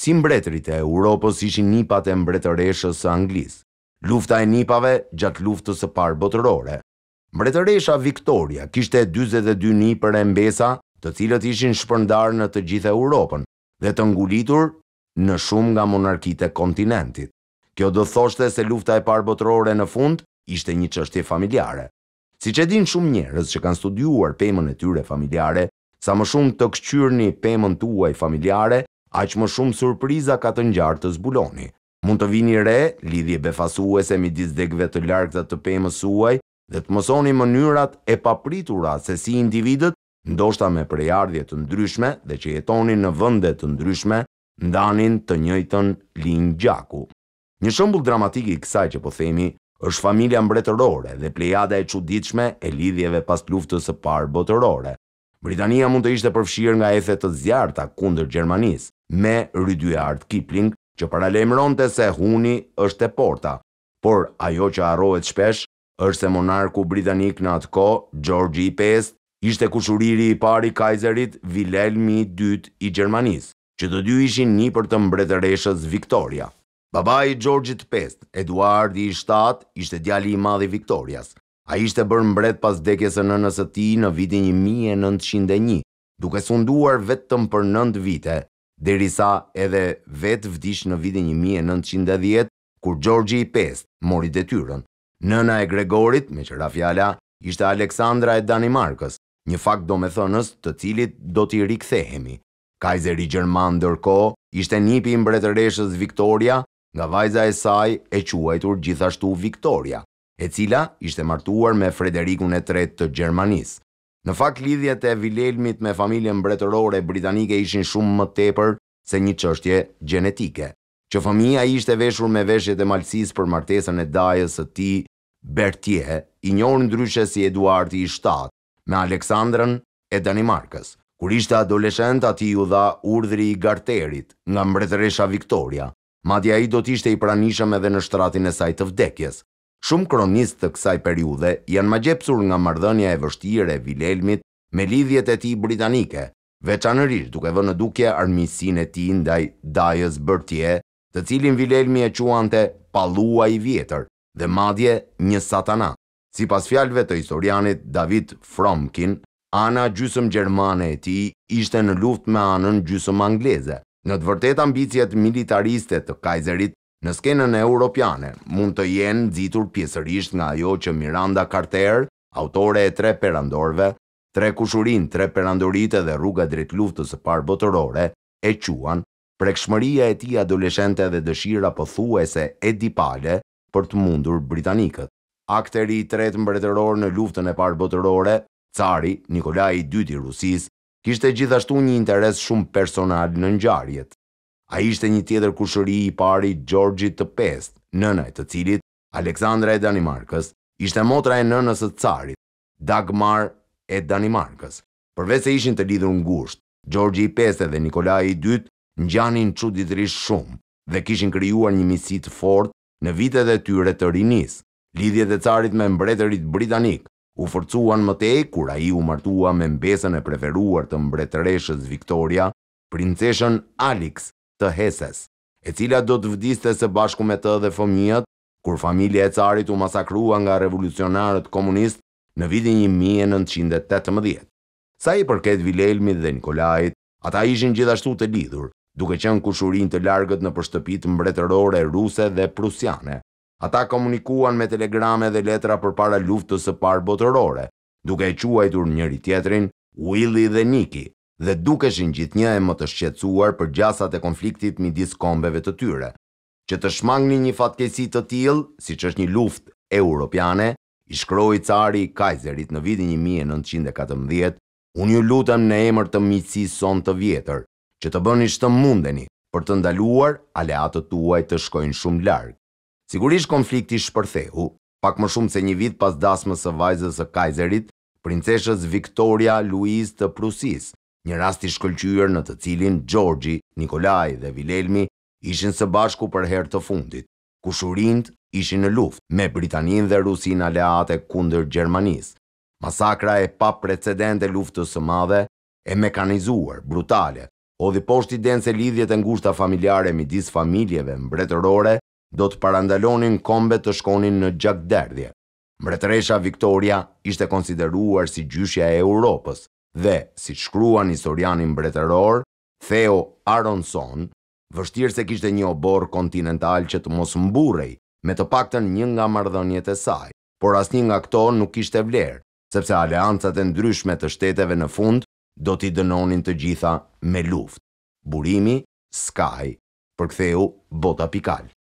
si mbretërit e Europës ishin nipat e mbretëreshës së Anglisë. Lufta e nipave gjatë luftës së parë botërore. Mbretëresha Victoria kishte 42 nipër e mbesa, të cilët ishin shpërndarë në të gjithë Europën dhe të ngulitur në shumë nga monarkitë e kontinentit. Kjo do thoshte se lufta e parë botërore në fund ishte një çështje familjare. Siç e din shumë njerëz që kanë studiuar pemën e tyre familjare, sa më shumë të kçyrni pemën tuaj familjare, që më shumë surpriza ka të njartë të zbuloni. Mund të vini re, lidhje befasuese midis degëve të largëta të pemës suaj dhe të mësoni mënyrat e papritura se si individët, ndoshta me prejardhje të ndryshme dhe që jetonin në vende të ndryshme, ndanin të njëjtën linjë gjaku. Një shembull dramatik i kësaj që po themi është familja mbretërore dhe plejada e çuditshme e lidhjeve pas luftës së parë botërore. Britania mund të ishte përfshirë nga efet të zjarta kundër Gjermanisë, me Rydujard Kipling, që paralemron të se huni është e porta, por ajo që arrohet shpesh është se monarku britanik në atë ko, Gjorgji i ishte kushuriri i pari kajzerit Vilelmi II i Gjermanis, që të dy ishin një për të mbretëreshës Viktoria. Baba i Gjorgjit Pes, Eduard i Shtat, ishte djali i madhi Viktorias. A ishte bërë mbret pas dekjes e nënësë ti në vitin 1901, duke sunduar vetëm për 9 vite, derisa edhe vetë vdish në vitin 1910, kur Gjorgji i Pest mori detyrën. Nëna e Gregorit, me qëra fjala, ishte Aleksandra e Danimarkës, një fakt do me thënës të cilit do t'i rikthehemi. Kajzeri Gjerman dërko ishte njipi mbretëreshës Viktoria, nga vajza e saj e quajtur gjithashtu Viktoria, e cila ishte martuar me Frederikun e tret të Gjermanisë. Në fakt lidhjet e Vilhelmit me familjen mbretërore britanike ishin shumë më tepër se një çështje gjenetike. Që fëmia ishte veshur me veshjet e malësisë për martesën e dajës së tij Bertie, i njohur ndryshe si Eduardi i 7, me Aleksandrën e Danimarkës. Kur ishte adoleshent, ati u dha urdhri i garterit nga mbretëresha Viktoria. Madje ai do të ishte i pranishëm edhe në shtratin e saj të vdekjes. Shumë kronistë të kësaj periude janë ma gjepsur nga mardhënja e vështire e Vilelmit me lidhjet e ti britanike, veçanërish duke vë në duke armisin e ti ndaj dajës bërtje, të cilin Vilelmi e quante palua i vjetër dhe madje një satana. Si pas fjalve të historianit David Fromkin, ana gjysëm Gjermane e ti ishte në luft me anën gjysëm Angleze. Në të vërtet ambicjet militariste të kajzerit Në skenën e europiane, mund të jenë dzitur pjesërisht nga ajo që Miranda Carter, autore e tre perandorve, tre kushurin, tre perandorite dhe rruga drejt luftës së parë botërore, e quan prekshmëria e ti adoleshente dhe dëshira pothuajse edipale për të mundur britanikët. Akteri i tretë mbretëror në luftën e parë botërore, cari Nikolaj II i Rusisë, kishte gjithashtu një interes shumë personal në ngjarjet. A ishte një tjetër kushëri i pari Gjorgjit të pest, nënaj të cilit, Aleksandra e Danimarkës, ishte motra e nënës të carit, Dagmar e Danimarkës. Përve se ishin të lidhur në gusht, Gjorgji i peste dhe Nikolaj i dytë në gjanin që ditërish shumë dhe kishin kryuar një misit fort në vitet e tyre të rinis. Lidhjet e carit me mbretërit britanik u forcuan tej kura i u martua me mbesën e preferuar të mbretëreshës Victoria, princeshen Alix të heses, e cila do të vdiste së bashku me të dhe fëmijët, kur familje e carit u masakrua nga revolucionarët komunist në vitin 1918. Sa i përket Vilelmit dhe Nikolajit, ata ishin gjithashtu të lidhur, duke qenë kushurin të largët në përshtëpit mbretërore ruse dhe prusiane. Ata komunikuan me telegrame dhe letra për para luftës së parë botërore, duke e quajtur njëri tjetrin, Willy dhe Niki, dhe dukeshin gjithnjë e më të shqetësuar për gjasat e konfliktit midis kombeve të tyre. Që të shmangni një fatkesi të tillë, siç është një luftë europiane, i shkroi cari Kajzerit në vitin 1914, unë ju lutem në emër të miqësisë son të vjetër, që të bëni të mundeni për të ndaluar aleatët tuaj të shkojnë shumë larg. Sigurisht konflikti shpërtheu, pak më shumë se një vit pas dasmës së vajzës së Kajzerit, princeshës Victoria Louise të Prusisë, një rast i shkëlqyer në të cilin Gjorgji, Nikolaj dhe Vilelmi ishin së bashku për herë të fundit, ku shurind ishin në luft me Britaninë dhe Rusin aleate kunder Gjermanisë. Masakra e pa precedente luftës së madhe, e mekanizuar, brutale, o dhe poshti se lidhjet e ngushta familjare midis familjeve mbretërore, do të parandalonin kombe të shkonin në gjakderdhje. Mbretëresha Viktoria ishte konsideruar si gjyshja e Europës, dhe, si shkruan historianin mbretëror Theo Aronson, vështirë se kishte një obor kontinental që të mos mburej, me të pakten një nga mardhënjet e saj, por as një nga këto nuk ishte vlerë, sepse aleancat e ndryshme të shteteve në fund do t'i dënonin të gjitha me luft. Burimi, Sky, përktheu Bota Pikalë.